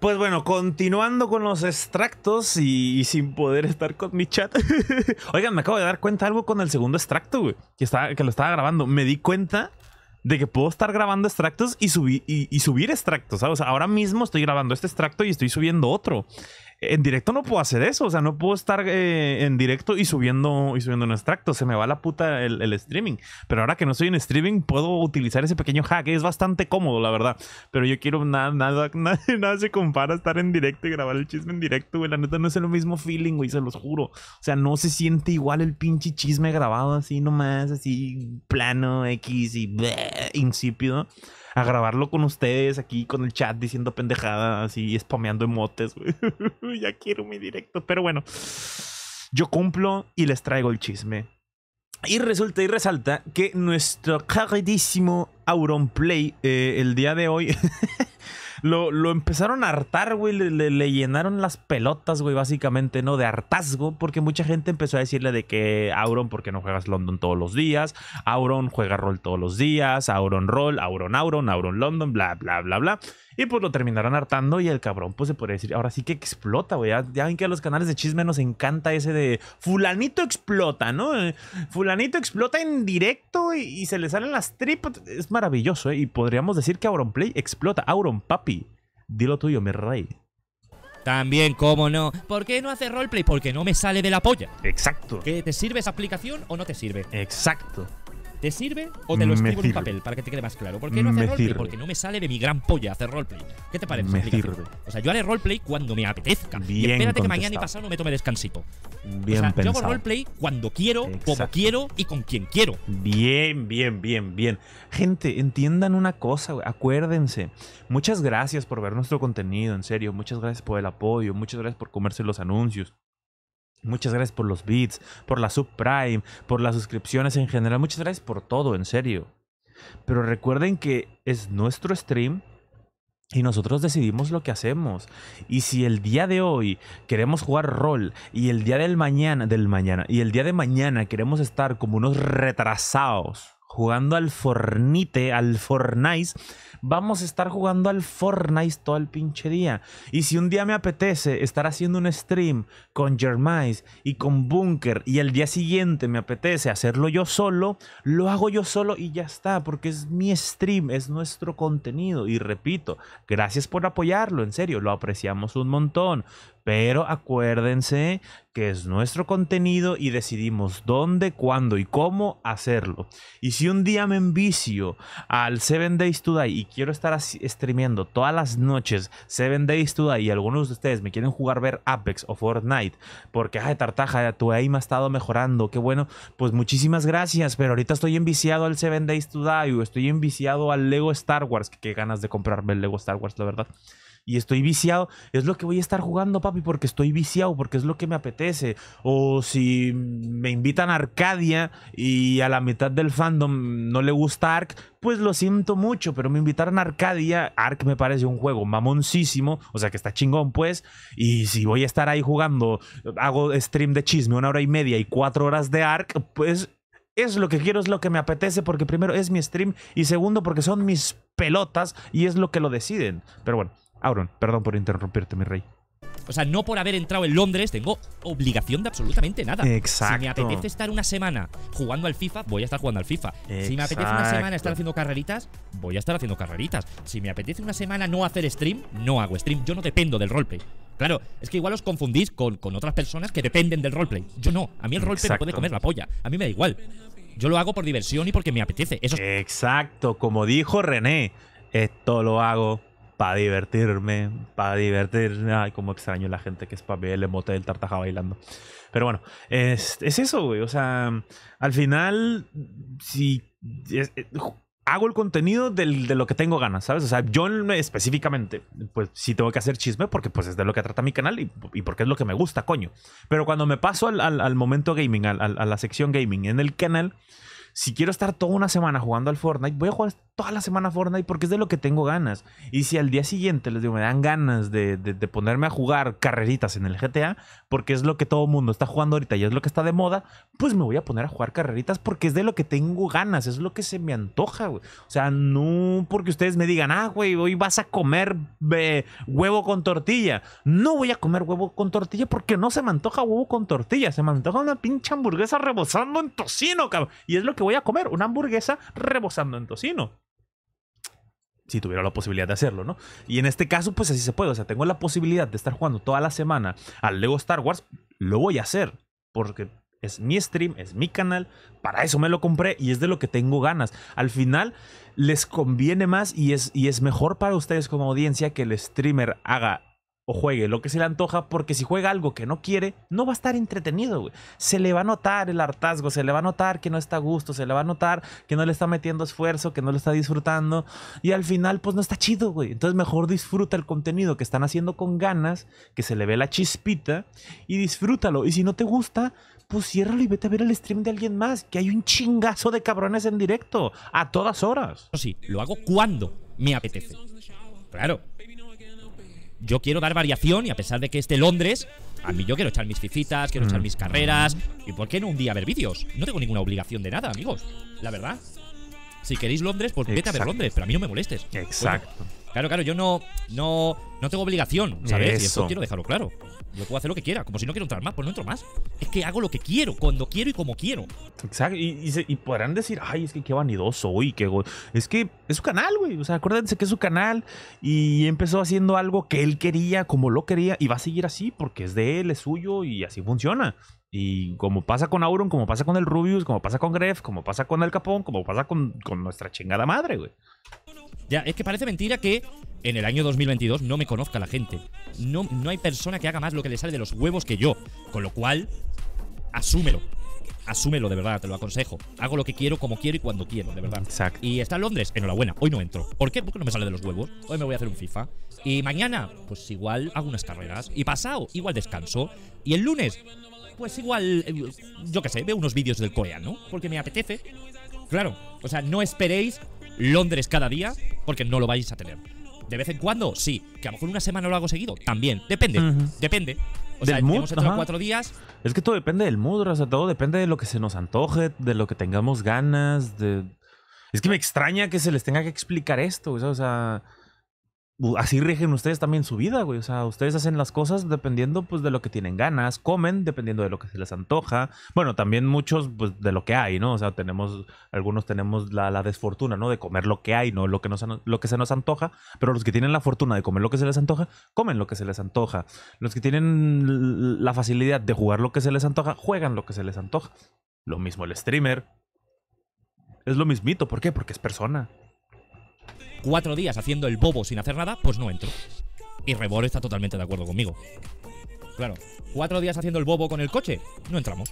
Pues bueno, continuando con los extractos y, sin poder estar con mi chat. Oigan, me acabo de dar cuenta algo con el segundo extracto, Que, que lo estaba grabando. Me di cuenta de que puedo estar grabando extractos y, y, subir extractos. ¿sabes? ahora mismo estoy grabando este extracto y estoy subiendo otro en directo no puedo hacer eso. O sea, no puedo estar eh, en directo y subiendo y subiendo un extracto. Se me va la puta el, streaming. Pero ahora que no estoy en streaming, puedo utilizar ese pequeño hack. Es bastante cómodo, la verdad. Pero yo quiero nada, nada, nada, nada se compara a estar en directo y grabar el chisme en directo, güey. La neta no es el mismo feeling, güey, se los juro. O sea, no se siente igual el pinche chisme grabado así nomás, así plano, X y insípido a grabarlo con ustedes aquí con el chat diciendo pendejadas y spameando emotes. ya quiero mi directo, pero bueno, yo cumplo y les traigo el chisme. Y resulta y resalta que nuestro caridísimo Auronplay Play eh, el día de hoy Lo, empezaron a hartar, güey. Le, le, llenaron las pelotas, güey, básicamente, ¿no? De hartazgo, porque mucha gente empezó a decirle de que Auron, ¿por qué no juegas London todos los días? Auron juega rol todos los días, Auron rol, Auron Auron, Auron London, bla, bla, bla, bla. Y pues lo terminarán hartando y el cabrón, pues se podría decir, ahora sí que explota, güey. Ya, ven que a los canales de chisme nos encanta ese de fulanito explota, ¿no? Fulanito explota en directo y, se le salen las tripas. Es maravilloso, ¿eh? Y podríamos decir que play explota. Auron, papi, dilo tuyo, mi rey. También, cómo no. ¿Por qué no hace roleplay? Porque no me sale de la polla. Exacto. ¿Que te sirve esa aplicación o no te sirve? Exacto. ¿Te sirve o te lo escribo en papel para que te quede más claro? ¿Por qué no hacer roleplay? Porque no me sale de mi gran polla hacer roleplay. ¿Qué te parece? Me sirve. O sea, yo haré roleplay cuando me apetezca. Bien espérate que mañana y pasado no me tome descansito. Bien o sea, yo hago roleplay cuando quiero, como quiero y con quien quiero. Bien, bien, bien, bien. Gente, entiendan una cosa, acuérdense. Muchas gracias por ver nuestro contenido, en serio. Muchas gracias por el apoyo, muchas gracias por comerse los anuncios. Muchas gracias por los beats, por la subprime, por las suscripciones en general. Muchas gracias por todo, en serio. Pero recuerden que es nuestro stream y nosotros decidimos lo que hacemos. Y si el día de hoy queremos jugar rol y el día del mañana, del mañana, y el día de mañana queremos estar como unos retrasados jugando al Fornite, al Fortnite, vamos a estar jugando al Fortnite todo el pinche día. Y si un día me apetece estar haciendo un stream con Jermais y con Bunker y el día siguiente me apetece hacerlo yo solo, lo hago yo solo y ya está, porque es mi stream, es nuestro contenido. Y repito, gracias por apoyarlo, en serio, lo apreciamos un montón. Pero acuérdense que es nuestro contenido y decidimos dónde, cuándo y cómo hacerlo. Y si un día me envicio al 7 Days Today y quiero estar streameando todas las noches 7 Days Today y algunos de ustedes me quieren jugar ver Apex o Fortnite porque, ay, tartaja, tu me ha estado mejorando, qué bueno, pues muchísimas gracias, pero ahorita estoy enviciado al 7 Days Today o estoy enviciado al Lego Star Wars, que qué ganas de comprarme el Lego Star Wars, la verdad y estoy viciado, es lo que voy a estar jugando, papi, porque estoy viciado, porque es lo que me apetece. O si me invitan a Arcadia y a la mitad del fandom no le gusta Arc pues lo siento mucho, pero me invitaron a Arcadia. Arc me parece un juego mamoncísimo, o sea que está chingón, pues. Y si voy a estar ahí jugando, hago stream de chisme una hora y media y cuatro horas de Arc pues es lo que quiero, es lo que me apetece, porque primero es mi stream y segundo porque son mis pelotas y es lo que lo deciden. Pero bueno. Auron, perdón por interrumpirte, mi rey. O sea, no por haber entrado en Londres tengo obligación de absolutamente nada. Exacto. Si me apetece estar una semana jugando al FIFA, voy a estar jugando al FIFA. Si me apetece una semana estar haciendo carreritas, voy a estar haciendo carreritas. Si me apetece una semana no hacer stream, no hago stream. Yo no dependo del roleplay. Claro, es que igual os confundís con, con otras personas que dependen del roleplay. Yo no. A mí el roleplay me puede comer la polla. A mí me da igual. Yo lo hago por diversión y porque me apetece. Eso Exacto. Como dijo René, esto lo hago para divertirme, para divertirme. Ay, como extraño la gente que es para ver el emote del tartaja bailando. Pero bueno, es, eso, güey. O sea, al final, si eh, hago el contenido de lo que tengo ganas, ¿sabes? O sea, yo específicamente, pues sí tengo que hacer chisme porque pues es de lo que trata mi canal y, y porque es lo que me gusta, coño. Pero cuando me paso al, momento gaming, a la sección gaming en el canal, si quiero estar toda una semana jugando al Fortnite, voy a jugar toda la semana Fortnite porque es de lo que tengo ganas. Y si al día siguiente les digo, me dan ganas de, ponerme a jugar carreritas en el GTA, porque es lo que todo el mundo está jugando ahorita y es lo que está de moda, pues me voy a poner a jugar carreritas porque es de lo que tengo ganas, es lo que se me antoja, O sea, no porque ustedes me digan, ah, güey, hoy vas a comer eh, huevo con tortilla. No voy a comer huevo con tortilla porque no se me antoja huevo con tortilla, se me antoja una pinche hamburguesa rebosando en tocino, cabrón. Y es lo que voy a comer una hamburguesa rebosando en tocino. Si tuviera la posibilidad de hacerlo, ¿no? Y en este caso, pues así se puede. O sea, tengo la posibilidad de estar jugando toda la semana al Lego Star Wars. Lo voy a hacer. Porque es mi stream, es mi canal, para eso me lo compré y es de lo que tengo ganas. Al final les conviene más y es, y es mejor para ustedes como audiencia que el streamer haga o juegue lo que se le antoja, porque si juega algo que no quiere, no va a estar entretenido, güey. Se le va a notar el hartazgo, se le va a notar que no está a gusto, se le va a notar que no le está metiendo esfuerzo, que no lo está disfrutando, y al final, pues no está chido, güey. Entonces, mejor disfruta el contenido que están haciendo con ganas, que se le ve la chispita, y disfrútalo. Y si no te gusta, pues ciérralo y vete a ver el stream de alguien más, que hay un chingazo de cabrones en directo, a todas horas. Sí, lo hago cuando me apetece. Claro, yo quiero dar variación y a pesar de que esté Londres, a mí yo quiero echar mis fifitas, quiero echar mm. mis carreras. ¿Y por qué no un día ver vídeos? No tengo ninguna obligación de nada, amigos. La verdad. Si queréis Londres, pues vete a ver Londres, pero a mí no me molestes. Exacto. Claro, claro, yo no, no, no tengo obligación, ¿sabes? Eso. Y eso quiero dejarlo claro. Yo puedo hacer lo que quiera, como si no quiero entrar más, pues no entro más. Es que hago lo que quiero, cuando quiero y como quiero. Exacto, y, podrán decir, ay, es que qué vanidoso, y qué Es que es su canal, güey. O sea, acuérdense que es su canal y empezó haciendo algo que él quería, como lo quería, y va a seguir así porque es de él, es suyo y así funciona. Y como pasa con Auron, como pasa con el Rubius, como pasa con Gref, como pasa con el Capón, como pasa con, con nuestra chingada madre, güey. Ya, es que parece mentira que en el año 2022 no me conozca la gente. No, no hay persona que haga más lo que le sale de los huevos que yo. Con lo cual, asúmelo. Asúmelo, de verdad, te lo aconsejo. Hago lo que quiero, como quiero y cuando quiero, de verdad. Exacto. Y está en Londres, enhorabuena, hoy no entro. ¿Por qué? Porque no me sale de los huevos. Hoy me voy a hacer un FIFA. Y mañana, pues igual hago unas carreras. Y pasado, igual descanso. Y el lunes, pues igual, eh, yo qué sé, veo unos vídeos del ¿no? porque me apetece. Claro, o sea, no esperéis Londres cada día, porque no lo vais a tener. De vez en cuando, sí. Que a lo mejor una semana lo hago seguido, también. Depende, depende. O sea, mood, hemos cuatro días. Es que todo depende del mood, o sea, todo depende de lo que se nos antoje, de lo que tengamos ganas, de... Es que me extraña que se les tenga que explicar esto, o sea así rigen ustedes también su vida, güey. O sea, ustedes hacen las cosas dependiendo, pues, de lo que tienen ganas, comen dependiendo de lo que se les antoja. Bueno, también muchos, pues, de lo que hay, ¿no? O sea, tenemos, algunos tenemos la, desfortuna, ¿no? De comer lo que hay, no lo que, lo que se nos antoja. Pero los que tienen la fortuna de comer lo que se les antoja, comen lo que se les antoja. Los que tienen la facilidad de jugar lo que se les antoja, juegan lo que se les antoja. Lo mismo el streamer. Es lo mismito. ¿Por qué? Porque es persona cuatro días haciendo el bobo sin hacer nada, pues no entro. Y Rebor está totalmente de acuerdo conmigo. Claro, cuatro días haciendo el bobo con el coche, no entramos.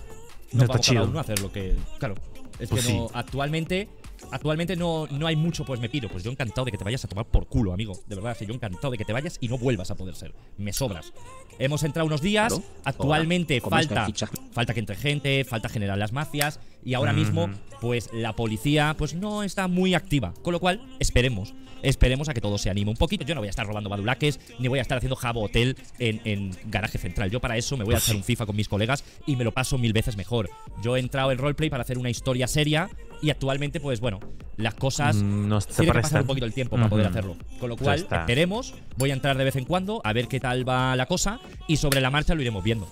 No, está vamos hacer lo que. Claro. Es pues que no, actualmente. Actualmente no, no hay mucho, pues me piro. Pues yo encantado de que te vayas a tomar por culo, amigo. De verdad, yo encantado de que te vayas y no vuelvas a poder ser. Me sobras. Hemos entrado unos días. Actualmente falta. Falta que entre gente, falta generar las mafias y ahora mismo pues la policía pues no está muy activa, con lo cual esperemos, esperemos a que todo se anime un poquito. Yo no voy a estar robando badulaques ni voy a estar haciendo jabo hotel en, en garaje central. Yo para eso me voy a pues hacer un FIFA con mis colegas y me lo paso mil veces mejor. Yo he entrado en roleplay para hacer una historia seria y actualmente pues bueno, las cosas mm, no tiene que pasar un poquito el tiempo para poder hacerlo. Con lo cual esperemos, voy a entrar de vez en cuando a ver qué tal va la cosa y sobre la marcha lo iremos viendo.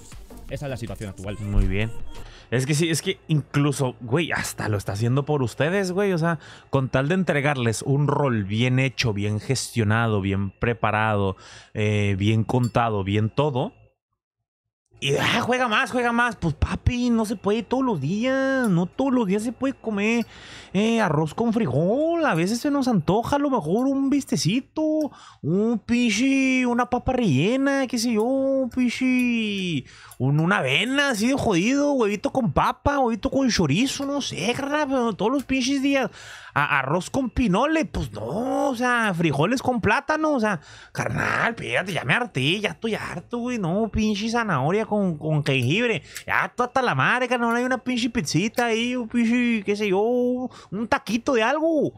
Esa es la situación actual. Muy bien. Es que sí, es que incluso, güey, hasta lo está haciendo por ustedes, güey. O sea, con tal de entregarles un rol bien hecho, bien gestionado, bien preparado, eh, bien contado, bien todo, y ah, juega más, juega más. Pues papi, no se puede todos los días. No todos los días se puede comer eh, arroz con frijol. A veces se nos antoja a lo mejor un vistecito, un pichi, una papa rellena, qué sé yo, un pichi, una avena así de jodido, huevito con papa, huevito con chorizo, no sé, pero todos los pinches días. arroz con pinole, pues no, o sea, frijoles con plátano, o sea, carnal, fíjate, ya me harté, ya estoy harto, güey, no, pinche zanahoria con, con jengibre. Ya, tú hasta la madre, no Hay una pinche pizzita ahí, un pinche, qué sé yo, un taquito de algo.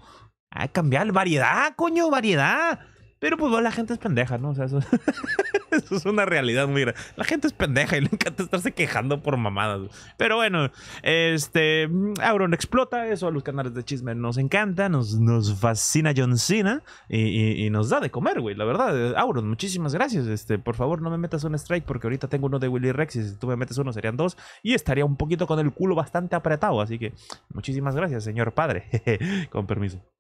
Hay que cambiar variedad, coño, variedad. Pero pues la gente es pendeja, ¿no? O sea, eso, es una realidad Mira, La gente es pendeja y le encanta estarse quejando por mamadas. Pero bueno, este, Auron explota eso a los canales de chisme. Nos encanta, nos, nos fascina John Cena y, nos da de comer, güey. La verdad, Auron, muchísimas gracias. Este, por favor, no me metas un strike porque ahorita tengo uno de Willy Rex y si tú me metes uno serían dos y estaría un poquito con el culo bastante apretado. Así que muchísimas gracias, señor padre. con permiso.